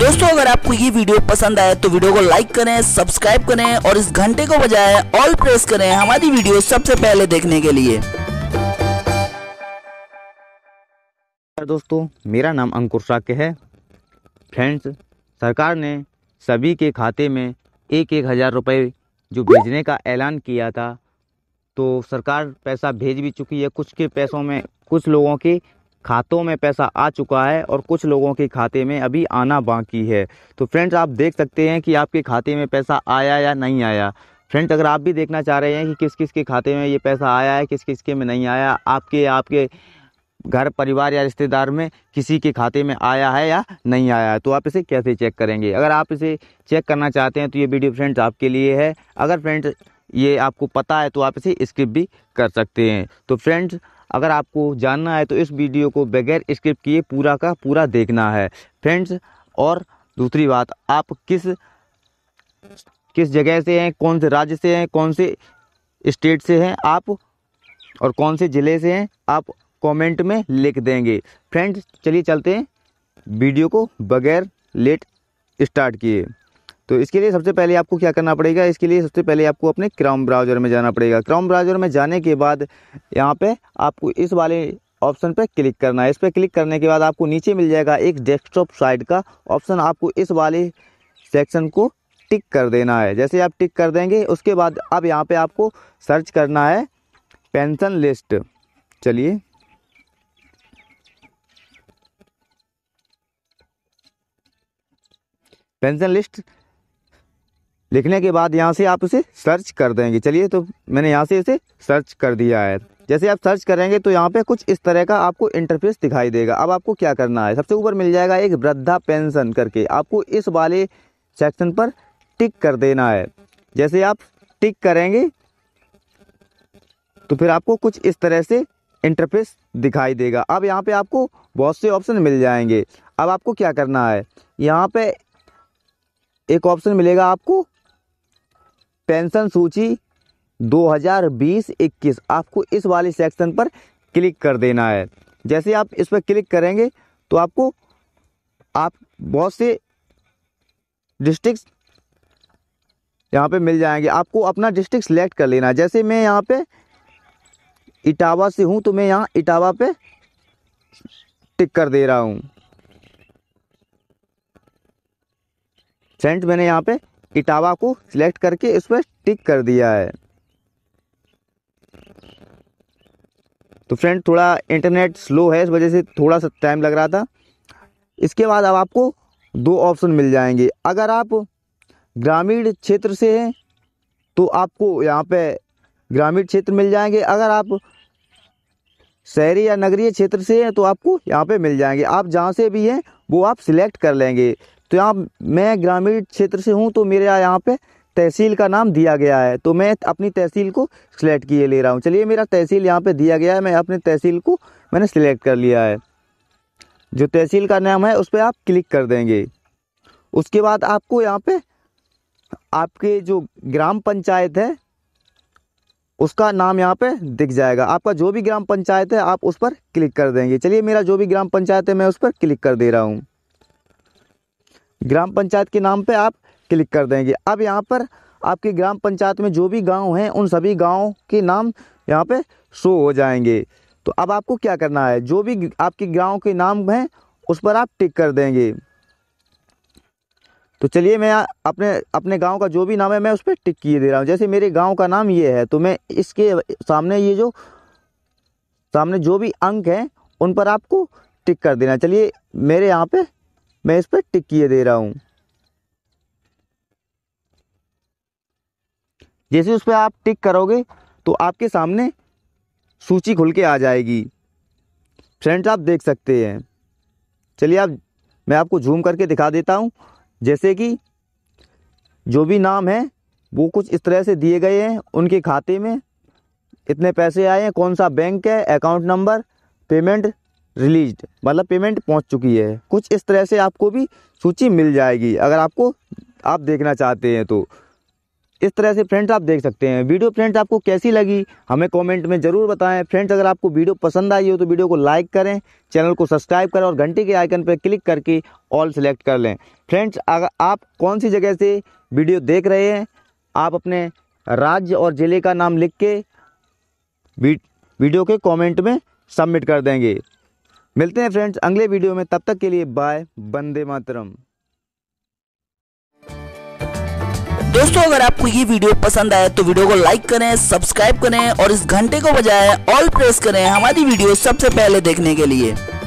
दोस्तों अगर आपको ये वीडियो पसंद आए तो वीडियो को लाइक करें सब्सक्राइब करें और इस घंटे को बजाय ऑल प्रेस करें हमारी वीडियो सबसे पहले देखने के लिए दोस्तों मेरा नाम अंकुर शाक्य है फ्रेंड्स सरकार ने सभी के खाते में एक एक हज़ार रुपये जो भेजने का ऐलान किया था तो सरकार पैसा भेज भी चुकी है कुछ के पैसों में कुछ लोगों के खातों में पैसा आ चुका है और कुछ लोगों के खाते में अभी आना बाकी है तो फ्रेंड्स आप देख सकते हैं कि आपके खाते में पैसा आया या नहीं आया फ्रेंड्स अगर आप भी देखना चाह रहे हैं कि किस किस के खाते में ये पैसा आया है किस किस के में नहीं आया आपके आपके घर परिवार या रिश्तेदार में किसी के खाते में आया है या नहीं आया है तो आप इसे कैसे चेक करेंगे अगर आप इसे चेक करना चाहते हैं तो ये वीडियो फ्रेंड्स आपके लिए है अगर फ्रेंड्स ये आपको पता है तो आप इसे स्किप भी कर सकते हैं तो फ्रेंड्स अगर आपको जानना है तो इस वीडियो को बगैर स्किप किए पूरा का पूरा देखना है फ्रेंड्स और दूसरी बात आप किस किस जगह से हैं कौन से राज्य से हैं कौन से स्टेट से हैं आप और कौन से ज़िले से हैं आप कमेंट में लिख देंगे फ्रेंड्स चलिए चलते हैं वीडियो को बगैर लेट स्टार्ट किए तो इसके लिए सबसे पहले आपको क्या करना पड़ेगा इसके लिए सबसे पहले आपको अपने क्राउन ब्राउज़र में जाना पड़ेगा क्राउन ब्राउज़र में जाने के बाद यहाँ पे आपको इस वाले ऑप्शन पे क्लिक करना है इस पर क्लिक करने के बाद आपको नीचे मिल जाएगा एक डेस्कटॉप साइड का ऑप्शन आपको इस वाले सेक्शन को टिक कर देना है जैसे आप टिक कर देंगे उसके बाद अब यहाँ पे आपको सर्च करना है पेंशन लिस्ट चलिए पेंशन लिस्ट लिखने के बाद यहाँ से आप उसे सर्च कर देंगे चलिए तो मैंने यहाँ से इसे सर्च कर दिया है जैसे आप सर्च करेंगे तो यहाँ पे कुछ इस तरह का आपको इंटरफेस दिखाई देगा अब आपको क्या करना है सबसे ऊपर मिल जाएगा एक वृद्धा पेंशन करके आपको इस वाले सेक्शन पर टिक कर देना है जैसे आप टिक करेंगे तो फिर आपको कुछ इस तरह से इंटरफेस दिखाई देगा अब यहाँ पे आपको बहुत से ऑप्शन मिल जाएंगे अब आपको क्या करना है यहाँ पे एक ऑप्शन मिलेगा आपको पेंशन सूची 2020-21 आपको इस वाले सेक्शन पर क्लिक कर देना है जैसे आप इस पर क्लिक करेंगे तो आपको आप बहुत से डिस्ट्रिक्ट यहाँ पे मिल जाएंगे आपको अपना डिस्ट्रिक्ट सेलेक्ट कर लेना है जैसे मैं यहाँ पे इटावा से हूँ तो मैं यहाँ इटावा पे टिक कर दे रहा हूँ सेंट मैंने यहाँ पे इटावा को सिलेक्ट करके पर टिक कर दिया है तो फ्रेंड थोड़ा इंटरनेट स्लो है इस वजह से थोड़ा सा टाइम लग रहा था इसके बाद अब आपको दो ऑप्शन मिल जाएंगे अगर आप ग्रामीण क्षेत्र से हैं तो आपको यहाँ पे ग्रामीण क्षेत्र मिल जाएंगे अगर आप शहरी या नगरीय क्षेत्र से हैं तो आपको यहाँ पे मिल जाएंगे आप जहाँ से भी हैं वो आप सिलेक्ट कर लेंगे तो यहाँ मैं ग्रामीण क्षेत्र से हूँ तो मेरे यहाँ पे तहसील का नाम दिया गया है तो मैं अपनी तहसील को सिलेक्ट किए ले रहा हूँ चलिए मेरा तहसील यहाँ पे दिया गया है मैं अपनी तहसील को मैंने सिलेक्ट कर लिया है जो तहसील का नाम है उस पर आप क्लिक कर देंगे उसके बाद आपको यहाँ पे आपके जो ग्राम पंचायत है उसका नाम यहाँ पे दिख जाएगा आपका जो भी ग्राम पंचायत है आप उस पर क्लिक कर देंगे चलिए मेरा जो भी ग्राम पंचायत है मैं उस पर क्लिक कर दे रहा हूँ ग्राम पंचायत के नाम पे आप क्लिक कर देंगे अब यहाँ पर आपके ग्राम पंचायत में जो भी गांव हैं उन सभी गाँव के नाम यहाँ पे शो हो जाएंगे तो अब आपको क्या करना है जो भी आपके गाँव के नाम हैं उस पर आप टिक कर देंगे तो चलिए मैं अपने अपने गांव का जो भी नाम है मैं उस पर टिक किए दे रहा हूँ जैसे मेरे गांव का नाम ये है तो मैं इसके सामने ये जो सामने जो भी अंक हैं उन पर आपको टिक कर देना चलिए मेरे यहाँ पे मैं इस पर टिक किए दे रहा हूँ जैसे उस पर आप टिक करोगे तो आपके सामने सूची खुल के आ जाएगी फ्रेंड्स आप देख सकते हैं चलिए आप मैं आपको जूम करके दिखा देता हूँ जैसे कि जो भी नाम है वो कुछ इस तरह से दिए गए हैं उनके खाते में इतने पैसे आए हैं कौन सा बैंक है अकाउंट नंबर पेमेंट रिलीज मतलब पेमेंट पहुंच चुकी है कुछ इस तरह से आपको भी सूची मिल जाएगी अगर आपको आप देखना चाहते हैं तो इस तरह से फ्रेंड्स आप देख सकते हैं वीडियो फ्रेंड्स आपको कैसी लगी हमें कमेंट में ज़रूर बताएं फ्रेंड्स अगर आपको वीडियो पसंद आई हो तो वीडियो को लाइक करें चैनल को सब्सक्राइब करें और घंटे के आइकन पर क्लिक करके ऑल सेलेक्ट कर लें फ्रेंड्स अगर आप कौन सी जगह से वीडियो देख रहे हैं आप अपने राज्य और ज़िले का नाम लिख के वीडियो के कॉमेंट में सबमिट कर देंगे मिलते हैं फ्रेंड्स अगले वीडियो में तब तक के लिए बाय बंदे मातरम दोस्तों अगर आपको ये वीडियो पसंद आए तो वीडियो को लाइक करें सब्सक्राइब करें और इस घंटे को बजाय ऑल प्रेस करें हमारी वीडियो सबसे पहले देखने के लिए